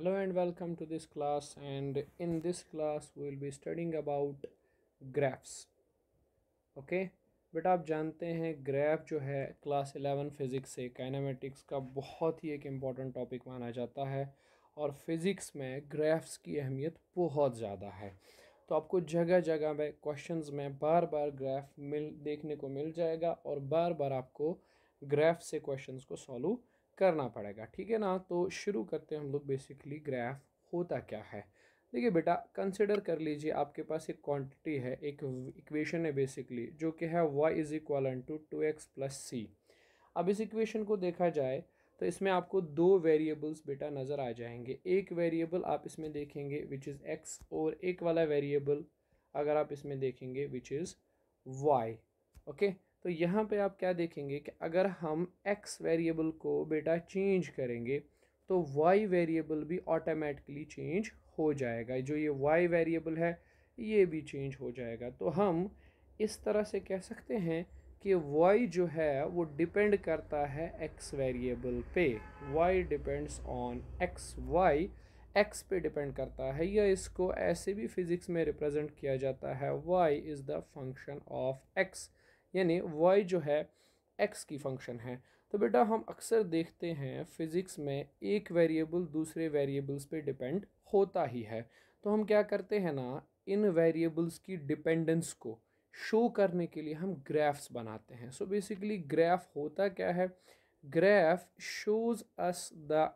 hello and welcome to this class and in this class we will be studying about graphs okay बेटा आप जानते हैं graph जो है क्लास एलेवन फिज़िक्स से काइनामेटिक्स का बहुत ही एक इम्पॉर्टेंट टॉपिक माना जाता है और फिज़िक्स में ग्राफ्स की अहमियत बहुत ज़्यादा है तो आपको जगह जगह में क्वेश्चंस में बार बार ग्राफ मिल देखने को मिल जाएगा और बार बार आपको ग्राफ से क्वेश्चंस को सॉल्व करना पड़ेगा ठीक है ना तो शुरू करते हैं हम लोग बेसिकली ग्राफ होता क्या है देखिए बेटा कंसिडर कर लीजिए आपके पास एक क्वांटिटी है एक इक्वेशन है बेसिकली जो कि है y is equal to two x plus c अब इस इक्वेशन को देखा जाए तो इसमें आपको दो वेरिएबल्स बेटा नज़र आ जाएंगे एक वेरिएबल आप इसमें देखेंगे विच इज़ एक्स और एक वाला वेरिएबल अगर आप इसमें देखेंगे which is y okay okay? तो यहाँ पे आप क्या देखेंगे कि अगर हम एक्स वेरिएबल को बेटा चेंज करेंगे तो वाई वेरिएबल भी ऑटोमेटिकली चेंज हो जाएगा जो ये वाई वेरिएबल है ये भी चेंज हो जाएगा तो हम इस तरह से कह सकते हैं कि वाई जो है वो डिपेंड करता है एक्स वेरिएबल पे y depends on x y x पे डिपेंड करता है या इसको ऐसे भी फिज़िक्स में रिप्रेजेंट किया जाता है y is the function of x यानी वाई जो है एक्स की फंक्शन है तो बेटा हम अक्सर देखते हैं फिज़िक्स में एक वेरिएबल दूसरे वेरिएबल्स पे डिपेंड होता ही है तो हम क्या करते हैं ना इन वेरिएबल्स की डिपेंडेंस को शो करने के लिए हम ग्राफ्स बनाते हैं सो बेसिकली ग्राफ होता क्या है graph shows us the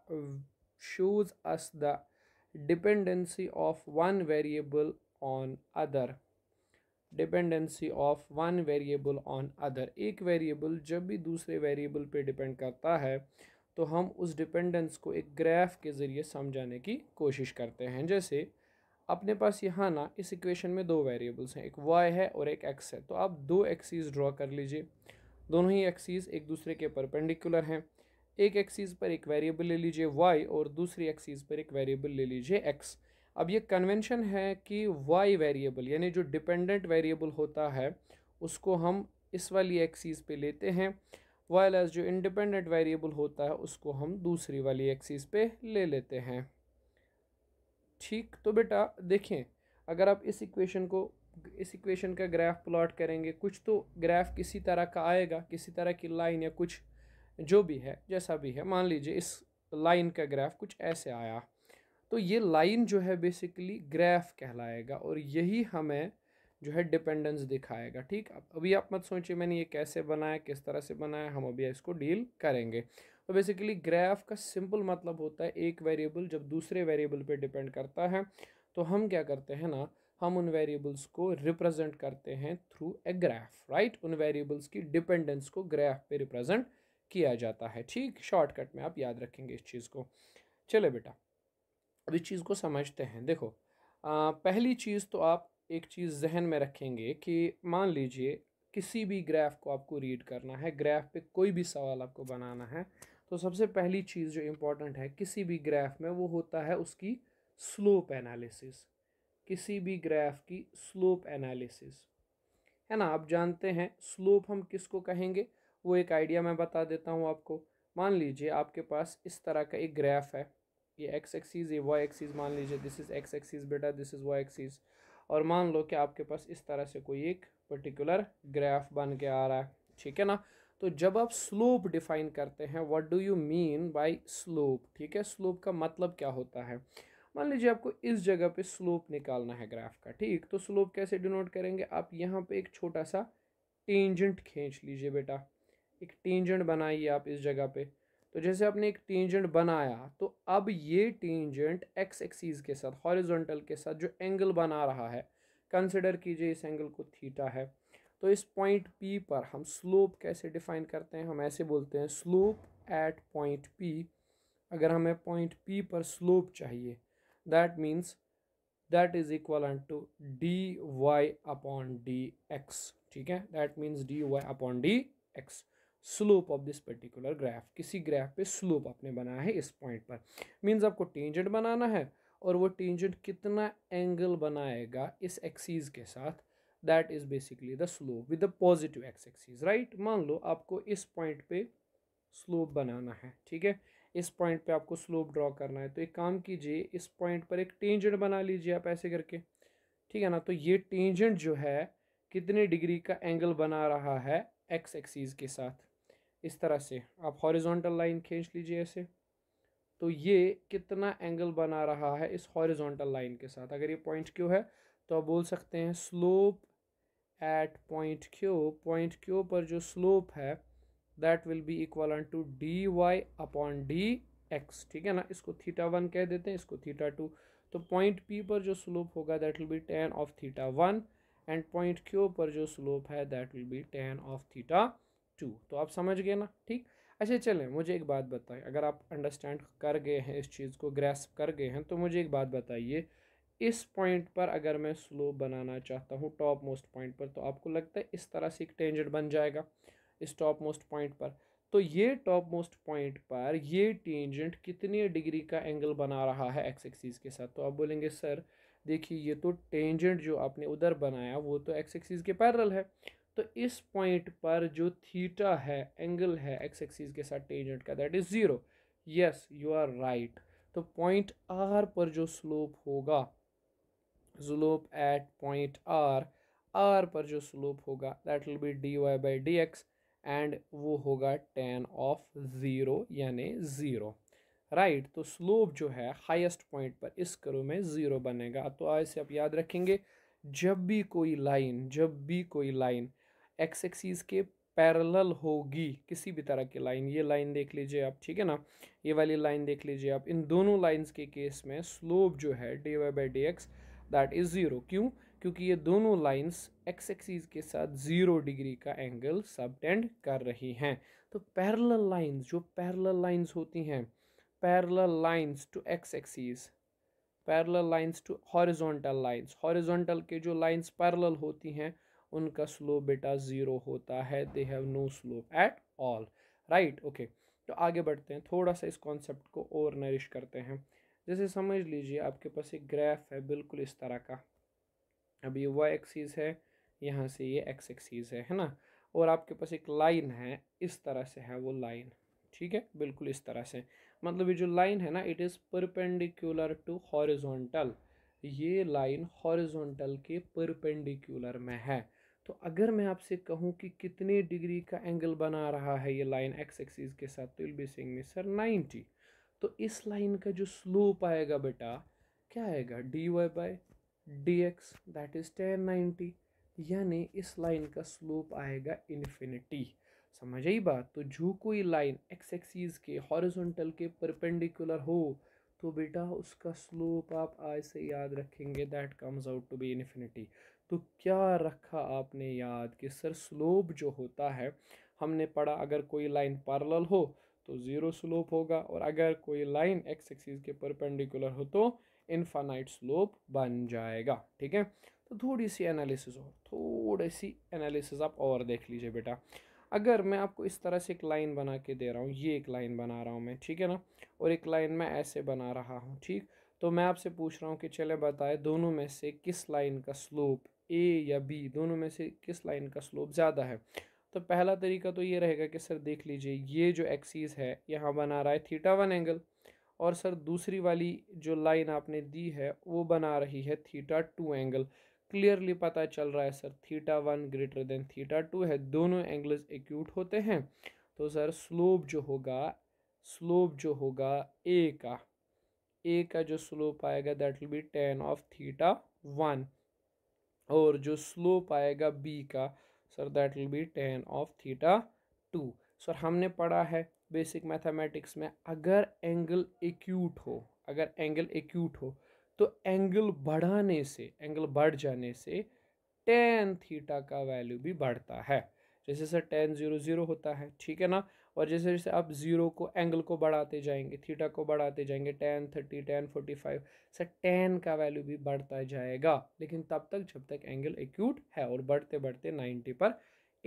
shows us the dependency of one variable on other dependency of one variable on other एक वेरिएबल जब भी दूसरे वेरिएबल पे डिपेंड करता है तो हम उस डिपेंडेंस को एक ग्राफ के ज़रिए समझाने की कोशिश करते हैं जैसे अपने पास यहाँ ना इस इक्वेशन में दो वेरिएबल्स हैं एक वाई है और एक एक्स है तो आप दो एक्सीज़ ड्रॉ कर लीजिए दोनों ही एक्सीज़ एक दूसरे के परपेंडिकुलर हैं एक एक्सीज़ पर एक वेरिएबल ले लीजिए वाई और दूसरी एक्सीज़ पर एक वेरिएबल ले लीजिए एक्स अब ये कन्वेंशन है कि वाई वेरिएबल यानी जो डिपेंडेंट वेरिएबल होता है उसको हम इस वाली एक्सीज पे लेते हैं वाइल एज जो इंडिपेंडेंट वेरिएबल होता है उसको हम दूसरी वाली एक्सीज पे ले लेते हैं ठीक तो बेटा देखें अगर आप इस इक्वेशन को इस इक्वेशन का ग्राफ प्लॉट करेंगे कुछ तो ग्राफ किसी तरह का आएगा किसी तरह की लाइन या कुछ जो भी है जैसा भी है मान लीजिए इस लाइन का ग्राफ कुछ ऐसे आया तो ये लाइन जो है बेसिकली ग्राफ कहलाएगा और यही हमें जो है डिपेंडेंस दिखाएगा ठीक अभी आप मत सोचिए मैंने ये कैसे बनाया किस तरह से बनाया हम अभी इसको डील करेंगे तो बेसिकली ग्राफ का सिंपल मतलब होता है एक वेरिएबल जब दूसरे वेरिएबल पे डिपेंड करता है तो हम क्या करते हैं ना हम उन वेरिएबल्स को रिप्रेजेंट करते हैं थ्रू ए ग्राफ राइट उन वेरिएबल्स की डिपेंडेंस को ग्राफ पे रिप्रेजेंट किया जाता है ठीक शॉर्टकट में आप याद रखेंगे इस चीज़ को चले बेटा अब इस चीज़ को समझते हैं देखो आ, पहली चीज़ तो आप एक चीज़ जहन में रखेंगे कि मान लीजिए किसी भी ग्राफ को आपको रीड करना है ग्राफ पे कोई भी सवाल आपको बनाना है तो सबसे पहली चीज़ जो इम्पोर्टेंट है किसी भी ग्राफ में वो होता है उसकी स्लोप एनालिसिस किसी भी ग्राफ की स्लोप एनालिसिस है ना आप जानते हैं स्लोप हम किसको कहेंगे वो एक आइडिया मैं बता देता हूँ आपको मान लीजिए आपके पास इस तरह का एक ग्राफ है ये एक्स एक्सीज़ ये वाई एक्सीज़ मान लीजिए दिस इज़ एक्स एक्सीज़ बेटा दिस इज़ वाई एक्सीज़ और मान लो कि आपके पास इस तरह से कोई एक पर्टिकुलर ग्राफ बन के आ रहा है ठीक है ना तो जब आप स्लोप डिफाइन करते हैं what do you mean by slope ठीक है स्लोप का मतलब क्या होता है मान लीजिए आपको इस जगह पे स्लोप निकालना है ग्राफ का ठीक तो स्लोप कैसे डिनोट करेंगे आप यहाँ पे एक छोटा सा टेंजेंट खींच लीजिए बेटा एक टेंजेंट बनाइए आप इस जगह पे तो जैसे आपने एक टेंजेंट बनाया तो अब ये टेंजेंट एक्स एक्सीज के साथ हॉरिजॉन्टल के साथ जो एंगल बना रहा है कंसिडर कीजिए इस एंगल को थीटा है तो इस पॉइंट पी पर हम स्लोप कैसे डिफाइन करते हैं हम ऐसे बोलते हैं स्लोप एट पॉइंट पी अगर हमें पॉइंट पी पर स्लोप चाहिए that means that is equal to d y upon d x ठीक है that means d y upon d x slope of this particular graph किसी ग्राफ पे slope आपने बनाया है इस पॉइंट पर मीन्स आपको टेंजेंट बनाना है और वो टेंजेंट कितना एंगल बनाएगा इस एक्सीज के साथ that is basically the slope with the positive x axes right मान लो आपको इस पॉइंट पे स्लोप बनाना है ठीक है इस पॉइंट पे आपको स्लोप ड्रॉ करना है तो एक काम कीजिए इस पॉइंट पर एक टेंजेंट बना लीजिए आप ऐसे करके ठीक है ना तो ये टेंजेंट जो है कितने डिग्री का एंगल बना रहा है एक्स एक्सीज के साथ इस तरह से आप हॉरिजॉन्टल लाइन खींच लीजिए ऐसे तो ये कितना एंगल बना रहा है इस हॉरिजॉन्टल लाइन के साथ अगर ये पॉइंट क्यू है तो आप बोल सकते हैं slope at point Q point Q पर जो स्लोप है that will be equal to d y upon d x ठीक है ना इसको थीटा वन कह देते हैं इसको थीटा टू तो पॉइंट पी पर जो स्लोप होगा that will be tan of theta one and point Q पर जो स्लोप है that will be tan of theta two तो आप समझ गए ना ठीक अच्छा चलें मुझे एक बात बताएं अगर आप अंडरस्टैंड कर गए हैं इस चीज़ को ग्रेस्प कर गए हैं तो मुझे एक बात बताइए इस पॉइंट पर अगर मैं स्लो बनाना चाहता हूँ टॉप मोस्ट पॉइंट पर तो आपको लगता है इस तरह से एक टेंजेंट बन जाएगा इस टॉप मोस्ट पॉइंट पर तो ये टॉप मोस्ट पॉइंट पर ये टेंजेंट कितने डिग्री का एंगल बना रहा है एक्स एक्सिस के साथ तो आप बोलेंगे सर देखिए ये तो टेंजेंट जो आपने उधर बनाया वो तो एक्स एक्सिस के पैरल है तो इस पॉइंट पर जो थीटा है एंगल है एक्स एक्सिस के साथ टेंजेंट का that is zero yes you are right तो पॉइंट आर पर जो स्लोप होगा slope at point R R पर जो स्लोप होगा that will be d y by d x and वो होगा टेन ऑफ ज़ीरो यानी ज़ीरो राइट तो स्लोप जो है हाईएस्ट पॉइंट पर इस करो में ज़ीरो बनेगा तो आज से आप याद रखेंगे जब भी कोई लाइन जब भी कोई लाइन एक्स एक्सीस के पैरेलल होगी किसी भी तरह की लाइन ये लाइन देख लीजिए आप ठीक है ना ये वाली लाइन देख लीजिए आप इन दोनों लाइंस के केस में स्लोप जो है d y by d x that is zero क्यों क्योंकि ये दोनों लाइंस एक्स एक्सीज के साथ ज़ीरो डिग्री का एंगल सबटेंड कर रही हैं तो पैरेलल लाइंस जो पैरेलल लाइंस होती हैं parallel lines to x axes parallel lines to horizontal lines horizontal के जो लाइंस पैरेलल होती हैं उनका स्लोप बेटा ज़ीरो होता है they have no slope at all right okay तो आगे बढ़ते हैं थोड़ा सा इस कॉन्सेप्ट को और नरिश करते हैं जैसे समझ लीजिए आपके पास एक ग्राफ है बिल्कुल इस तरह का अब ये वाई एक्सीज़ है यहाँ से ये एक्स एक्सीज़ है है ना और आपके पास एक लाइन है इस तरह से है वो लाइन ठीक है बिल्कुल इस तरह से मतलब ये जो लाइन है ना it is perpendicular to horizontal ये लाइन हॉरिजोंटल के परपेंडिकुलर में है तो अगर मैं आपसे कहूँ कि कितने डिग्री का एंगल बना रहा है ये लाइन एक्स एक्सिस के साथ तो विल बी सेइंग में सर 90 तो इस लाइन का जो स्लोप आएगा बेटा क्या आएगा d y by d x that is tan ninety यानी इस लाइन का स्लोप आएगा इन्फिनिटी समझ आई बात तो जो कोई लाइन एक्स एक्सिस के हॉरिजॉन्टल के परपेंडिकुलर हो तो बेटा उसका स्लोप आप आज से याद रखेंगे that comes out to be infinity तो क्या रखा आपने याद कि सर स्लोप जो होता है हमने पढ़ा अगर कोई लाइन पैरेलल हो तो ज़ीरो स्लोप होगा और अगर कोई लाइन एक्स एक्सिस के परपेंडिकुलर हो तो इनफानाइट स्लोप बन जाएगा ठीक है तो थोड़ी सी एनालिसिस और थोड़ी सी एनालिसिस आप और देख लीजिए बेटा अगर मैं आपको इस तरह से एक लाइन बना के दे रहा हूँ ये एक लाइन बना रहा हूँ मैं ठीक है ना और एक लाइन मैं ऐसे बना रहा हूँ ठीक तो मैं आपसे पूछ रहा हूँ कि चले बताए दोनों में से किस लाइन का स्लोप ए या बी दोनों में से किस लाइन का स्लोप ज़्यादा है तो पहला तरीका तो ये रहेगा कि सर देख लीजिए ये जो एक्सीज है यहाँ बना रहा है थीटा वन एंगल और सर दूसरी वाली जो लाइन आपने दी है वो बना रही है थीटा टू एंगल क्लियरली पता चल रहा है sir theta one greater than theta two है दोनों एंगल्स एक्यूट होते हैं तो सर स्लोप जो होगा स्लोप जो होगा ए का ए का जो स्लोप आएगा that will be tan of theta one और जो स्लोप आएगा बी का sir that will be tan of theta two sir हमने पढ़ा है बेसिक मैथमेटिक्स में अगर एंगल एक्यूट हो अगर एंगल एक्यूट हो तो एंगल बढ़ाने से एंगल बढ़ जाने से टेन थीटा का वैल्यू भी बढ़ता है जैसे सर टेन ज़ीरो ज़ीरो होता है ठीक है ना और जैसे जैसे आप ज़ीरो को एंगल को बढ़ाते जाएंगे थीटा को बढ़ाते जाएंगे tan thirty tan forty five sir tan का वैल्यू भी बढ़ता जाएगा लेकिन तब तक जब तक एंगल एक्यूट है और बढ़ते बढ़ते नाइन्टी पर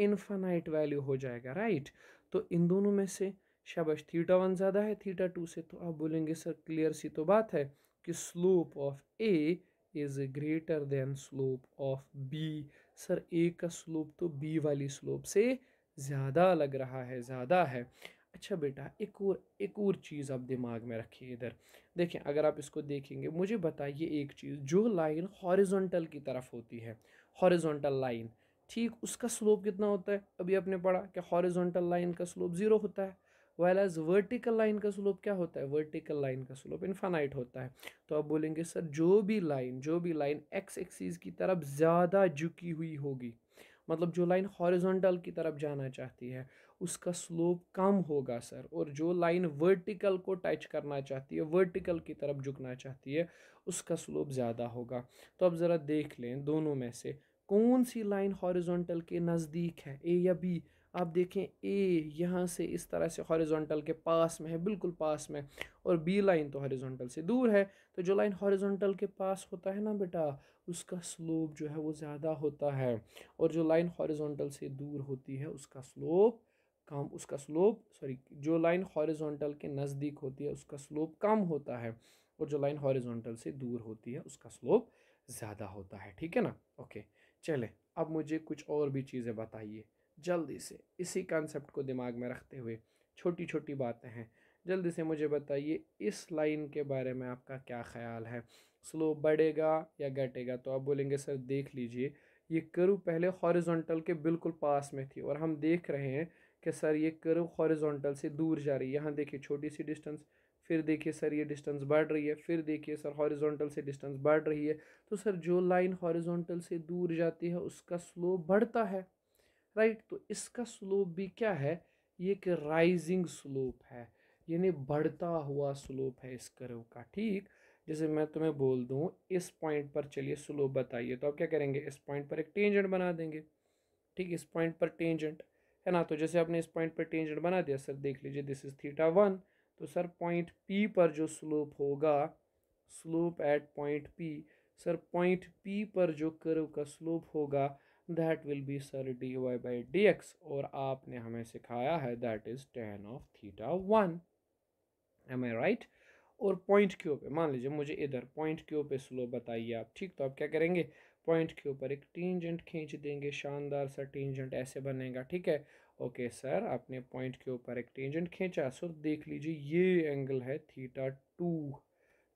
इन्फानाइट वैल्यू हो जाएगा राइट तो इन दोनों में से शाबाश थीटा वन ज़्यादा है थीटा टू से तो आप बोलेंगे सर क्लियर सी तो बात है कि slope of A is greater than slope of B sir A का स्लोप तो बी वाली स्लोप से ज़्यादा लग रहा है ज़्यादा है अच्छा बेटा एक और एक और चीज़ आप दिमाग में रखिए इधर देखें अगर आप इसको देखेंगे मुझे बताइए एक चीज़ जो लाइन हॉरिजॉन्टल की तरफ होती है हॉरिजॉन्टल लाइन ठीक उसका स्लोप कितना होता है अभी आपने पढ़ा कि हॉरिजॉन्टल लाइन का स्लोप ज़ीरो होता है वेल एज वर्टिकल लाइन का स्लोप क्या होता है वर्टिकल लाइन का स्लोप इन्फानाइट होता है तो आप बोलेंगे सर जो भी लाइन जो भी लाइन एक्स एक्सीज की तरफ ज़्यादा झुकी हुई होगी मतलब जो लाइन हॉरिजॉन्टल की तरफ जाना चाहती है उसका स्लोप कम होगा सर और जो लाइन वर्टिकल को टच करना चाहती है वर्टिकल की तरफ झुकना चाहती है उसका स्लोप ज़्यादा होगा तो अब ज़रा देख लें दोनों में से कौन सी लाइन हॉरिजॉन्टल के नज़दीक है ए या बी आप देखें ए यहाँ से इस तरह से हॉरिजॉन्टल के पास में है बिल्कुल पास में और बी लाइन तो हॉरिजॉन्टल से दूर है तो जो लाइन हॉरिजॉन्टल के पास होता है ना बेटा उसका स्लोप जो है वो ज़्यादा होता है और जो लाइन हॉरिजॉन्टल से दूर होती है उसका स्लोप कम उसका स्लोप सॉरी जो लाइन हॉरिजॉन्टल के नज़दीक होती है उसका स्लोप कम होता है और जो लाइन हॉरिजॉन्टल से दूर होती है उसका स्लोप ज़्यादा होता है ठीक है ना ओके चले अब मुझे कुछ और भी चीज़ें बताइए जल्दी से इसी कॉन्सेप्ट को दिमाग में रखते हुए छोटी छोटी बातें हैं जल्दी से मुझे बताइए इस लाइन के बारे में आपका क्या ख्याल है स्लो बढ़ेगा या घटेगा तो आप बोलेंगे सर देख लीजिए ये कर्व पहले हॉरिजॉन्टल के बिल्कुल पास में थी और हम देख रहे हैं कि सर ये कर्व हॉरिजॉन्टल से दूर जा रही है यहाँ देखिए छोटी सी डिस्टेंस फिर देखिए सर ये डिस्टेंस बढ़ रही है फिर देखिए सर हॉरिजॉन्टल से डिस्टेंस बढ़ रही है तो सर जो लाइन हॉरिजॉन्टल से दूर जाती है उसका स्लो बढ़ता है राइट right, तो इसका स्लोप भी क्या है ये एक राइजिंग स्लोप है यानी बढ़ता हुआ स्लोप है इस कर्व का ठीक जैसे मैं तुम्हें बोल दूँ इस पॉइंट पर चलिए स्लोप बताइए तो आप क्या करेंगे इस पॉइंट पर एक टेंजेंट बना देंगे ठीक इस पॉइंट पर टेंजेंट है ना तो जैसे आपने इस पॉइंट पर टेंजेंट बना दिया सर देख लीजिए दिस इज थीटा वन तो सर पॉइंट पी पर जो स्लोप होगा slope at point P sir point P पर जो कर्व का स्लोप होगा that will be sir d y by d x और आपने हमें सिखाया है that is tan of theta one am I right और पॉइंट क्यू पे मान लीजिए मुझे इधर पॉइंट क्यू पे स्लो बताइए आप ठीक तो आप क्या करेंगे पॉइंट के ऊपर एक टेंजेंट खींच देंगे शानदार सा टीजेंट ऐसे बनेगा ठीक है ओके सर आपने पॉइंट के ऊपर एक टेंजेंट खींचा सो देख लीजिए ये एंगल है थीटा टू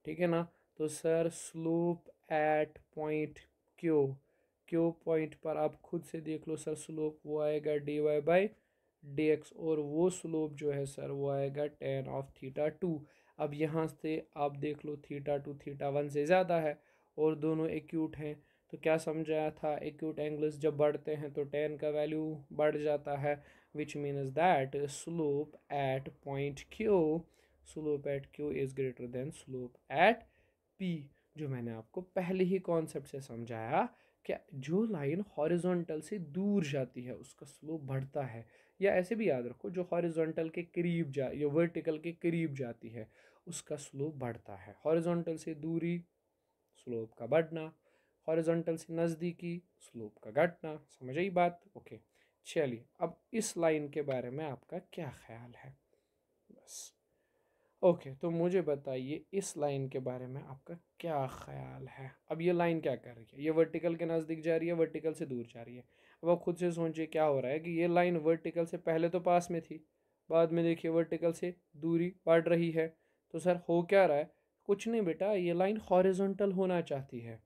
ठीक है ना तो sir slope at point Q Q point पर आप खुद से देख लो सर स्लोप वो आएगा d y by d x और वो स्लोप जो है सर वो आएगा टेन ऑफ थीटा टू अब यहाँ से आप देख लो थीटा टू थीटा वन से ज़्यादा है और दोनों एक्यूट हैं तो क्या समझाया था एक्यूट एंगल्स जब बढ़ते हैं तो टेन का वैल्यू बढ़ जाता है which means that slope at point Q slope at Q is greater than slope at P जो मैंने आपको पहले ही कॉन्सेप्ट से समझाया क्या जो लाइन हॉरिजॉन्टल से दूर जाती है उसका स्लोप बढ़ता है या ऐसे भी याद रखो जो हॉरिजॉन्टल के करीब जा या वर्टिकल के करीब जाती है उसका स्लोप बढ़ता है हॉरिजॉन्टल से दूरी स्लोप का बढ़ना हॉरिजॉन्टल से नज़दीकी स्लोप का घटना समझ आई बात ओके चलिए अब इस लाइन के बारे में आपका क्या ख्याल है बस ओके तो मुझे बताइए इस लाइन के बारे में आपका क्या ख्याल है अब ये लाइन क्या कर रही है ये वर्टिकल के नज़दीक जा रही है वर्टिकल से दूर जा रही है अब आप खुद से सोचिए क्या हो रहा है कि ये लाइन वर्टिकल से पहले तो पास में थी बाद में देखिए वर्टिकल से दूरी बढ़ रही है तो सर हो क्या रहा है कुछ नहीं बेटा ये लाइन हॉरिजोंटल होना चाहती है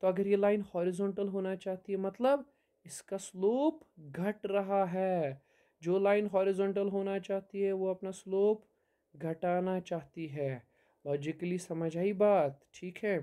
तो अगर ये लाइन हॉरिजोंटल होना चाहती है मतलब इसका स्लोप घट रहा है जो लाइन हॉरिजोंटल होना चाहती है वो अपना स्लोप घटाना चाहती है लॉजिकली समझ आई बात ठीक है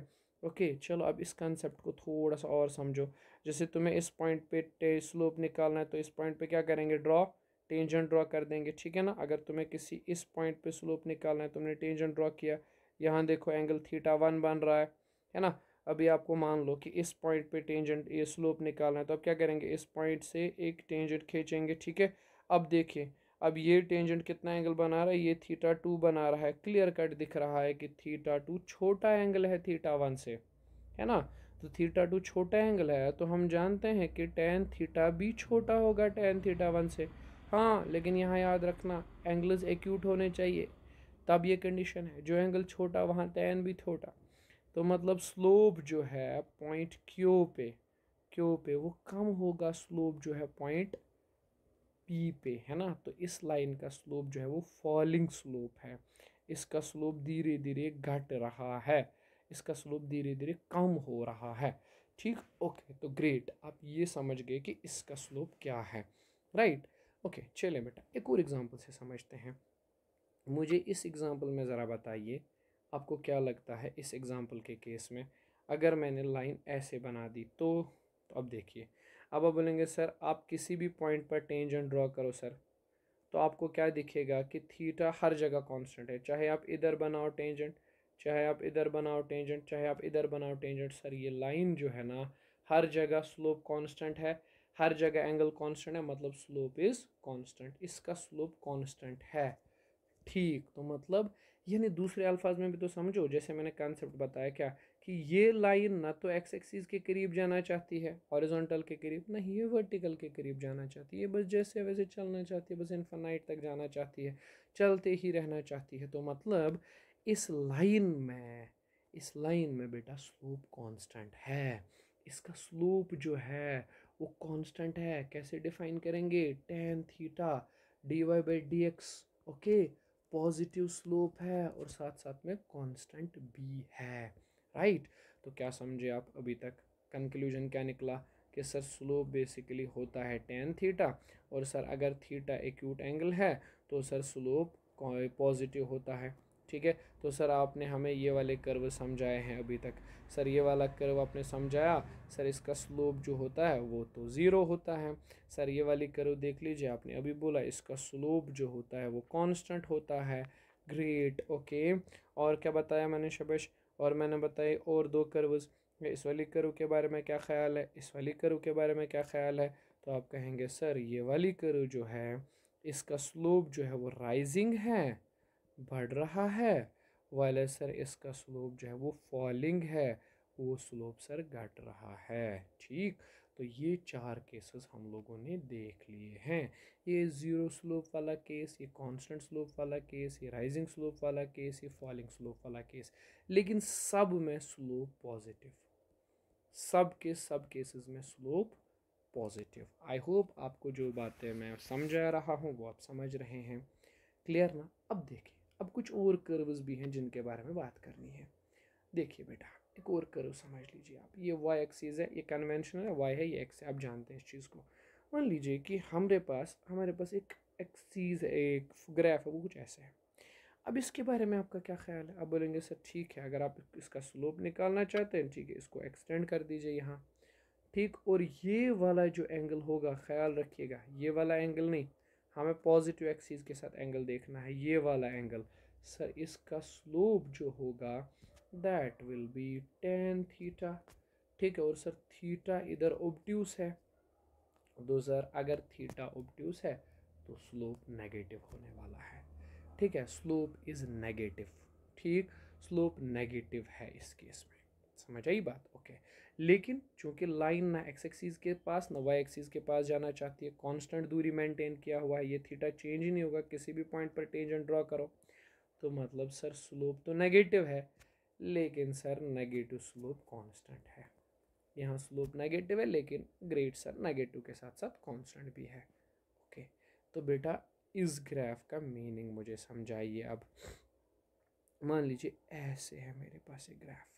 ओके चलो अब इस कंसेप्ट को थोड़ा सा और समझो जैसे तुम्हें इस पॉइंट पे स्लोप निकालना है तो इस पॉइंट पे क्या करेंगे ड्रॉ टेंजेंट ड्रॉ कर देंगे ठीक है ना अगर तुम्हें किसी इस पॉइंट पे स्लोप निकालना है तुमने टेंजेंट ड्रॉ किया यहाँ देखो एंगल थीटा वन बन रहा है है ना अभी आपको मान लो कि इस पॉइंट पे टेंजेंट ये स्लोप निकालना है तो अब क्या करेंगे इस पॉइंट से एक टेंजेंट खींचेंगे ठीक है अब देखिए अब ये टेंजेंट कितना एंगल बना रहा है ये थीटा टू बना रहा है क्लियर कट दिख रहा है कि थीटा टू छोटा एंगल है थीटा वन से है ना तो थीटा टू छोटा एंगल है तो हम जानते हैं कि टेन थीटा भी छोटा होगा टेन थीटा वन से हाँ लेकिन यहाँ याद रखना एंगल्स एक्यूट होने चाहिए तब ये कंडीशन है जो एंगल छोटा वहाँ टेन भी छोटा तो मतलब स्लोप जो है पॉइंट क्यू पे क्यू पे वो कम होगा स्लोप जो है पॉइंट पी पे है ना तो इस लाइन का स्लोप जो है वो फॉलिंग स्लोप है इसका स्लोप धीरे धीरे घट रहा है इसका स्लोप धीरे धीरे कम हो रहा है ठीक ओके तो ग्रेट आप ये समझ गए कि इसका स्लोप क्या है राइट ओके चले बेटा एक और एग्ज़ाम्पल से समझते हैं मुझे इस एग्ज़ाम्पल में ज़रा बताइए आपको क्या लगता है इस एग्ज़ाम्पल के केस में अगर मैंने लाइन ऐसे बना दी तो, तो अब देखिए अब आप बोलेंगे सर आप किसी भी पॉइंट पर टेंजेंट ड्रॉ करो सर तो आपको क्या दिखेगा कि थीटा हर जगह कांस्टेंट है चाहे आप इधर बनाओ टेंजेंट चाहे आप इधर बनाओ टेंजेंट चाहे आप इधर बनाओ टेंजेंट सर ये लाइन जो है ना हर जगह स्लोप कांस्टेंट है हर जगह एंगल कांस्टेंट है मतलब स्लोप इज़ कांस्टेंट इसका स्लोप कांस्टेंट है ठीक तो मतलब यानी दूसरे अल्फाज में भी तो समझो जैसे मैंने कॉन्सेप्ट बताया क्या कि ये लाइन ना तो एक्स एक्सिस के करीब जाना चाहती है हॉरिजॉन्टल के करीब ही ये वर्टिकल के करीब जाना चाहती है बस जैसे वैसे चलना चाहती है बस इन्फानाइट तक जाना चाहती है चलते ही रहना चाहती है तो मतलब इस लाइन में इस लाइन में बेटा स्लोप कांस्टेंट है इसका स्लोप जो है वो कांस्टेंट है कैसे डिफाइन करेंगे tan theta d y by d x okay positive slope है और साथ साथ में कांस्टेंट बी है राइट तो क्या समझे आप अभी तक कंक्लूजन क्या निकला कि सर स्लोप बेसिकली होता है टेन थीटा और सर अगर थीटा एक्यूट एंगल है तो सर स्लोप पॉजिटिव होता है ठीक है तो सर आपने हमें ये वाले कर्व समझाए हैं अभी तक सर ये वाला कर्व आपने समझाया सर इसका स्लोप जो होता है वो तो ज़ीरो होता है सर ये वाली कर्व देख लीजिए आपने अभी बोला इसका स्लोप जो होता है वो कांस्टेंट होता है ग्रेट ओके और क्या बताया मैंने शबेश और मैंने बताई और दो कर्वस इस वाली कर्व के बारे में क्या ख्याल है इस वाली कर्व के बारे में क्या ख्याल है तो आप कहेंगे सर ये वाली कर्व जो है इसका स्लोप जो है वो राइजिंग है बढ़ रहा है वाले सर इसका स्लोप जो है वो फॉलिंग है वो स्लोप सर घट रहा है ठीक तो ये चार केसेस हम लोगों ने देख लिए हैं ये ज़ीरो स्लोप वाला केस ये कांस्टेंट स्लोप वाला केस ये राइजिंग स्लोप वाला केस ये फॉलिंग स्लोप वाला केस लेकिन सब में स्लोप पॉजिटिव सब के सब केसेस में स्लोप पॉजिटिव आई होप आपको जो बातें मैं समझा रहा हूँ वो आप समझ रहे हैं क्लियर ना अब देखिए अब कुछ और कर्व्स भी हैं जिनके बारे में बात करनी है देखिए बेटा एक और करो समझ लीजिए आप ये वाई एक्सीज है ये कन्वेंशनल है वाई है ये एक्स है आप जानते हैं इस चीज़ को मान लीजिए कि हमारे पास हमारे पास एक एक्सीज है एक ग्रैफ है वो कुछ ऐसे है अब इसके बारे में आपका क्या ख्याल है आप बोलेंगे सर ठीक है अगर आप इसका स्लोप निकालना चाहते हैं ठीक है इसको एक्सटेंड कर दीजिए यहाँ ठीक और ये वाला जो एंगल होगा ख्याल रखिएगा ये वाला एंगल नहीं हमें पॉजिटिव एक्सीज के साथ एंगल देखना है ये वाला एंगल सर इसका स्लोप जो होगा that will be tan theta ठीक है और सर थीटा इधर ओबट्यूस है तो सर अगर थीटा ओबट्यूस है तो स्लोप नेगेटिव होने वाला है ठीक है स्लोप इज़ नेगेटिव ठीक स्लोप नेगेटिव है इस केस में समझ आई बात ओके लेकिन चूंकि लाइन ना एक्स एक्सिस के पास ना वाई एक्सिस के पास जाना चाहती है कांस्टेंट दूरी मेंटेन किया हुआ है ये थीटा चेंज ही नहीं होगा किसी भी पॉइंट पर टेंजेंट ड्रॉ करो तो मतलब सर स्लोप तो नेगेटिव है लेकिन सर नेगेटिव स्लोप कांस्टेंट है यहाँ स्लोप नेगेटिव है लेकिन ग्रेड सर नेगेटिव के साथ साथ कांस्टेंट भी है ओके तो बेटा इस ग्राफ का मीनिंग मुझे समझाइए अब मान लीजिए ऐसे है मेरे पास ये ग्राफ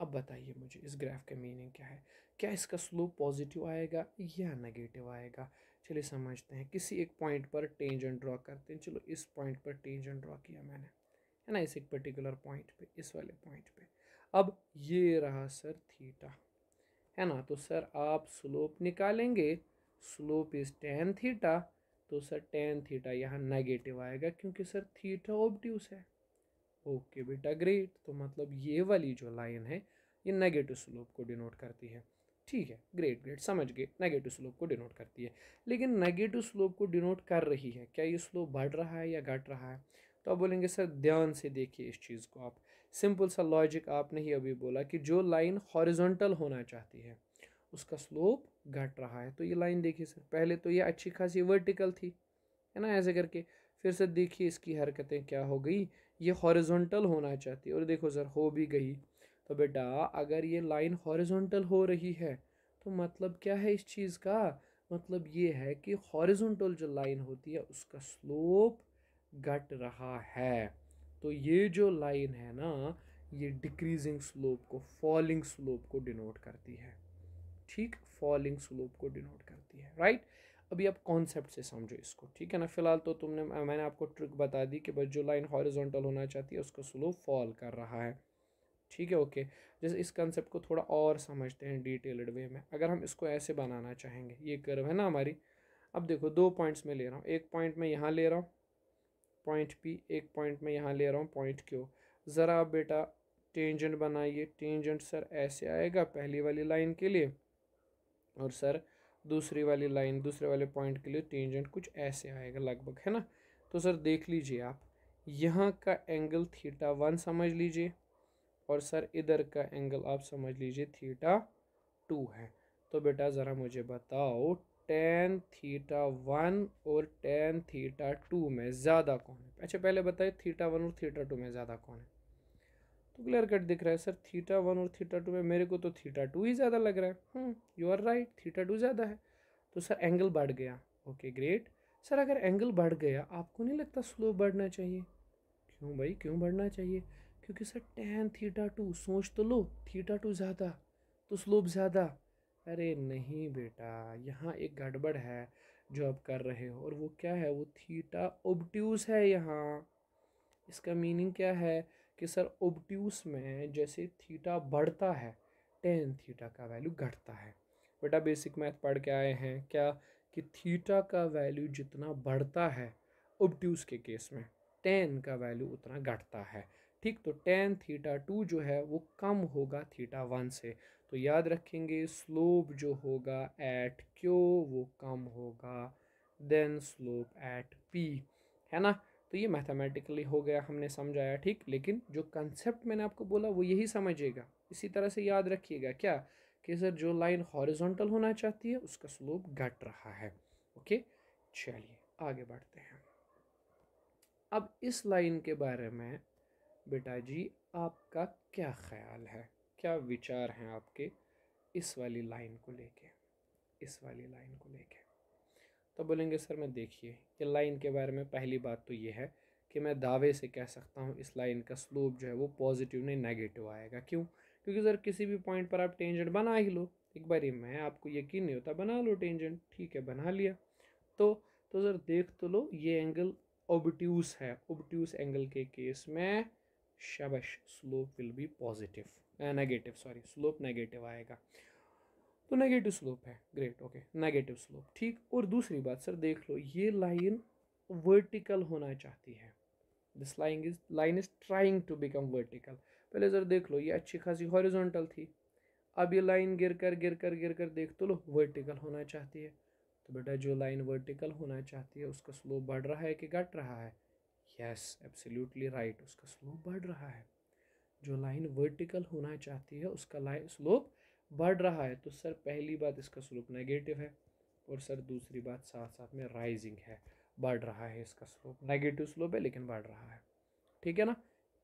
अब बताइए मुझे इस ग्राफ का मीनिंग क्या है क्या इसका स्लोप पॉजिटिव आएगा या नेगेटिव आएगा चलिए समझते हैं किसी एक पॉइंट पर टेंजेंट ड्रॉ करते हैं चलो इस पॉइंट पर टेंजेंट ड्रॉ किया मैंने है ना इस एक पर्टिकुलर पॉइंट पे इस वाले पॉइंट पे अब ये रहा सर थीटा है ना तो सर आप स्लोप निकालेंगे स्लोप इज़ टेन थीटा तो सर टेन थीटा यहाँ नेगेटिव आएगा क्योंकि सर थीटा ऑब्ट्यूस है ओके बेटा ग्रेट तो मतलब ये वाली जो लाइन है ये नेगेटिव स्लोप को डिनोट करती है ठीक है ग्रेट ग्रेट समझ गए नेगेटिव स्लोप को डिनोट करती है लेकिन नेगेटिव स्लोप को डिनोट कर रही है क्या ये स्लोप बढ़ रहा है या घट रहा है तो आप बोलेंगे सर ध्यान से देखिए इस चीज़ को आप सिंपल सा लॉजिक आपने ही अभी बोला कि जो लाइन हॉरिजॉन्टल होना चाहती है उसका स्लोप घट रहा है तो ये लाइन देखिए सर पहले तो ये अच्छी खासी वर्टिकल थी है ना ऐसे करके फिर सर देखिए इसकी हरकतें क्या हो गई ये हॉरिजॉन्टल होना चाहती है और देखो सर हो भी गई तो बेटा अगर ये लाइन हॉरिजॉन्टल हो रही है तो मतलब क्या है इस चीज़ का मतलब ये है कि हॉरिजॉन्टल जो लाइन होती है उसका स्लोप घट रहा है तो ये जो लाइन है ना ये डिक्रीजिंग स्लोप को फॉलिंग स्लोप को डिनोट करती है ठीक फॉलिंग स्लोप को डिनोट करती है राइट अभी आप कॉन्सेप्ट से समझो इसको ठीक है ना फिलहाल तो तुमने मैंने आपको ट्रिक बता दी कि बस जो लाइन हॉरिजॉन्टल होना चाहती है उसका स्लोप फॉल कर रहा है ठीक है ओके जैसे इस कंसेप्ट को थोड़ा और समझते हैं डिटेल्ड वे में अगर हम इसको ऐसे बनाना चाहेंगे ये कर्व है ना हमारी अब देखो दो पॉइंट्स में ले रहा हूँ एक पॉइंट मैं यहाँ ले रहा हूँ पॉइंट पी एक पॉइंट मैं यहाँ ले रहा हूँ पॉइंट क्यू ज़रा आप बेटा टेंजेंट बनाइए टेंजेंट सर ऐसे आएगा पहली वाली लाइन के लिए और सर दूसरी वाली लाइन दूसरे वाले पॉइंट के लिए टेंजेंट कुछ ऐसे आएगा लगभग है ना तो सर देख लीजिए आप यहाँ का एंगल थीटा वन समझ लीजिए और सर इधर का एंगल आप समझ लीजिए थीटा टू है तो बेटा ज़रा मुझे बताओ टेन थीटा वन और टेन थीटा टू में ज़्यादा कौन है अच्छा पहले बताइए थीटा वन और थीटा टू में ज़्यादा कौन है तो क्लियर कट दिख रहा है सर थीटा वन और थीटा टू में मेरे को तो थीटा टू ही ज़्यादा लग रहा है you are right theta two ज़्यादा है तो सर एंगल बढ़ गया ओके ग्रेट सर अगर एंगल बढ़ गया आपको नहीं लगता स्लो बढ़ना चाहिए क्यों भाई क्यों बढ़ना चाहिए क्योंकि सर टेन थीटा टू सोच तो लो थीटा टू ज़्यादा तो स्लोप ज़्यादा अरे नहीं बेटा यहाँ एक गड़बड़ है जो आप कर रहे हो और वो क्या है वो थीटा ओबट्यूस है यहाँ इसका मीनिंग क्या है कि सर ओबट्यूस में जैसे थीटा बढ़ता है टेन थीटा का वैल्यू घटता है बेटा बेसिक मैथ पढ़ के आए हैं क्या कि थीटा का वैल्यू जितना बढ़ता है ओबट्यूस के केस में टेन का वैल्यू उतना घटता है ठीक तो टेन थीटा टू जो है वो कम होगा थीटा वन से तो याद रखेंगे स्लोप जो होगा एट क्यू वो कम होगा देन स्लोप एट पी है ना तो ये मैथमेटिकली हो गया हमने समझाया ठीक लेकिन जो कंसेप्ट मैंने आपको बोला वो यही समझिएगा इसी तरह से याद रखिएगा क्या कि सर जो लाइन हॉरिजॉन्टल होना चाहती है उसका स्लोप घट रहा है ओके चलिए आगे बढ़ते हैं अब इस लाइन के बारे में बेटा जी आपका क्या ख्याल है क्या विचार हैं आपके इस वाली लाइन को लेके इस वाली लाइन को लेके तो बोलेंगे सर मैं देखिए ये लाइन के बारे में पहली बात तो ये है कि मैं दावे से कह सकता हूँ इस लाइन का स्लोप जो है वो पॉजिटिव नहीं नेगेटिव आएगा क्यों क्योंकि सर किसी भी पॉइंट पर आप टेंजेंट बना ही लो एक बार मैं आपको यकीन नहीं होता बना लो टेंजेंट ठीक है बना लिया तो तो सर देख तो लो ये एंगल ओबट्यूस है ओबट्यूस एंगल के केस में शबश slope will be positive negative sorry slope negative आएगा तो नेगेटिव स्लोप है ग्रेट ओके नेगेटिव स्लोप ठीक और दूसरी बात सर देख लो ये लाइन वर्टिकल होना चाहती है this line is line is trying to become vertical पहले सर देख लो ये अच्छी खासी हॉरिजॉन्टल थी अब ये लाइन गिर कर गिर कर गिर कर देख तो लो वर्टिकल होना चाहती है तो बेटा जो लाइन वर्टिकल होना चाहती है उसका स्लोप बढ़ रहा है कि घट रहा है यस एब्सोल्युटली राइट उसका स्लोप बढ़ रहा है जो लाइन वर्टिकल होना चाहती है उसका लाइन स्लोप बढ़ रहा है तो सर पहली बात इसका स्लोप नेगेटिव है और सर दूसरी बात साथ साथ में राइजिंग है बढ़ रहा है इसका स्लोप नेगेटिव स्लोप है लेकिन बढ़ रहा है ठीक है ना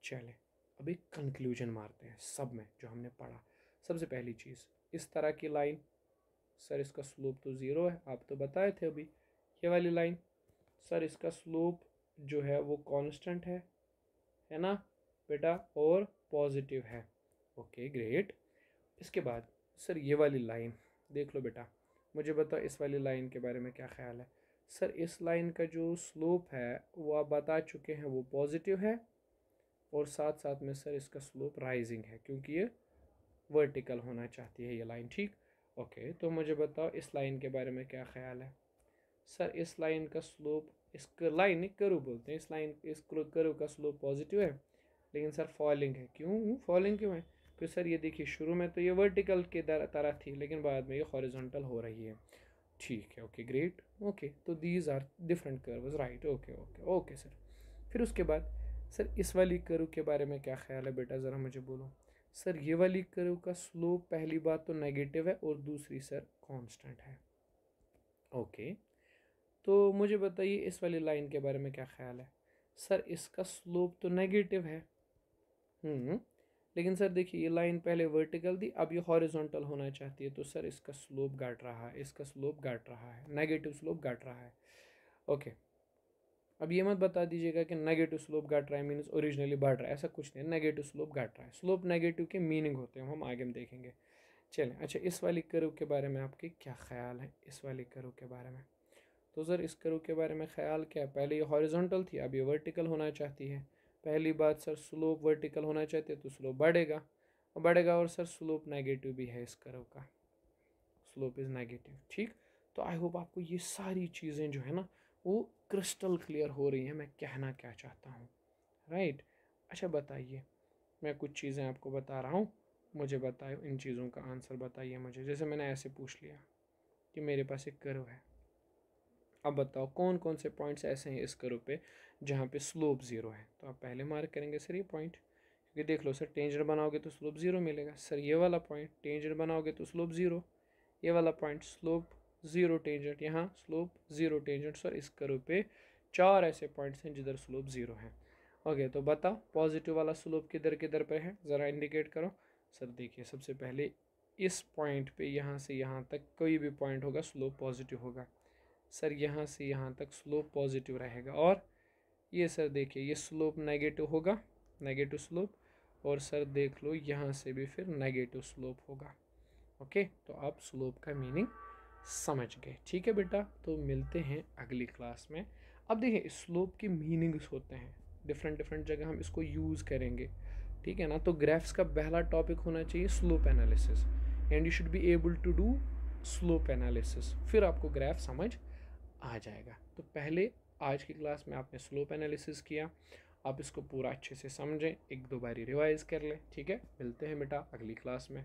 चले अब एक कंक्लूजन मारते हैं सब में जो हमने पढ़ा सबसे पहली चीज़ इस तरह की लाइन सर इसका स्लोप तो ज़ीरो है आप तो बताए थे अभी ये वाली लाइन सर इसका स्लोप जो है वो कांस्टेंट है है ना बेटा और पॉजिटिव है ओके ग्रेट इसके बाद सर ये वाली लाइन देख लो बेटा मुझे बताओ इस वाली लाइन के बारे में क्या ख्याल है सर इस लाइन का जो स्लोप है वो आप बता चुके हैं वो पॉजिटिव है और साथ साथ में सर इसका स्लोप राइजिंग है क्योंकि ये वर्टिकल होना चाहती है ये लाइन ठीक ओके तो मुझे बताओ इस लाइन के बारे में क्या ख्याल है सर इस लाइन का स्लोप इस लाइन नहीं करूँ बोलते हैं इस लाइन इस करो का स्लोप पॉजिटिव है लेकिन सर फॉलिंग है क्यों फॉलिंग क्यों है क्योंकि सर ये देखिए शुरू में तो ये वर्टिकल के तरह थी लेकिन बाद में ये हॉरिजॉन्टल हो रही है ठीक है ओके ग्रेट ओके तो these are different curve right okay okay okay sir फिर उसके बाद सर इस वाली कर्व के बारे में क्या ख्याल है बेटा ज़रा मुझे बोलो सर ये वाली कर्व का स्लोप पहली बात तो नेगेटिव है और दूसरी सर कांस्टेंट है ओके okay. तो मुझे बताइए इस वाली लाइन के बारे में क्या ख्याल है सर इसका स्लोप तो नेगेटिव है हम्म, लेकिन सर देखिए ये लाइन पहले वर्टिकल थी अब ये हॉरिजॉन्टल होना चाहती है तो सर इसका स्लोप घट रहा है इसका स्लोप घट रहा है नेगेटिव स्लोप घट रहा है ओके अब ये मत बता दीजिएगा कि नेगेटिव स्लोप घट रहा है मीन्स ओरिजिनली बढ़ रहा है ऐसा कुछ नहीं नेगेटिव स्लोप घट रहा है स्लोप नेगेटिव के मीनिंग होते हैं हम आगे में देखेंगे चलें अच्छा इस वाली कर्व के बारे में आपके क्या ख्याल है इस वाली कर्व के बारे में तो सर इस करो के बारे में ख्याल क्या है पहले ये हॉरिजॉन्टल थी अब ये वर्टिकल होना चाहती है पहली बात सर स्लोप वर्टिकल होना चाहती है तो स्लोप बढ़ेगा और बढ़ेगा और सर स्लोप नेगेटिव भी है इस करव का स्लोप इज़ नेगेटिव ठीक तो आई होप आपको ये सारी चीज़ें जो है ना वो क्रिस्टल क्लियर हो रही हैं मैं कहना क्या चाहता हूँ राइट अच्छा बताइए मैं कुछ चीज़ें आपको बता रहा हूँ मुझे बताए इन चीज़ों का आंसर बताइए मुझे जैसे मैंने ऐसे पूछ लिया कि मेरे पास एक कर्व है अब बताओ कौन कौन से पॉइंट्स ऐसे हैं इस करो पे जहाँ पे स्लोप ज़ीरो है तो आप पहले मार्क करेंगे सर ये पॉइंट क्योंकि देख लो सर टेंजर बनाओगे तो स्लोप ज़ीरो मिलेगा सर ये वाला पॉइंट टेंजर बनाओगे तो स्लोप ज़ीरो ये वाला पॉइंट स्लोप ज़ीरो टेंजेंट यहाँ स्लोप ज़ीरो टेंजेंट सर इस करो पे चार ऐसे पॉइंट्स हैं जिधर स्लोप ज़ीरो है ओके तो बताओ पॉजिटिव वाला स्लोप किधर किधर पर है ज़रा इंडिकेट करो सर देखिए सबसे पहले इस पॉइंट पे यहाँ से यहाँ तक कोई भी पॉइंट होगा स्लोप पॉजिटिव होगा सर यहाँ से यहाँ तक स्लोप पॉजिटिव रहेगा और ये सर देखिए ये स्लोप नेगेटिव होगा नेगेटिव स्लोप और सर देख लो यहाँ से भी फिर नेगेटिव स्लोप होगा ओके तो आप स्लोप का मीनिंग समझ गए ठीक है बेटा तो मिलते हैं अगली क्लास में अब देखिए स्लोप के मीनिंग्स होते हैं डिफरेंट डिफरेंट जगह हम इसको यूज़ करेंगे ठीक है ना तो ग्राफ्स का पहला टॉपिक होना चाहिए slope analysis and you should be able to do slope analysis फिर आपको ग्राफ समझ आ जाएगा तो पहले आज की क्लास में आपने स्लोप एनालिसिस किया आप इसको पूरा अच्छे से समझें एक दो बारी रिवाइज़ कर लें ठीक है मिलते हैं बेटा अगली क्लास में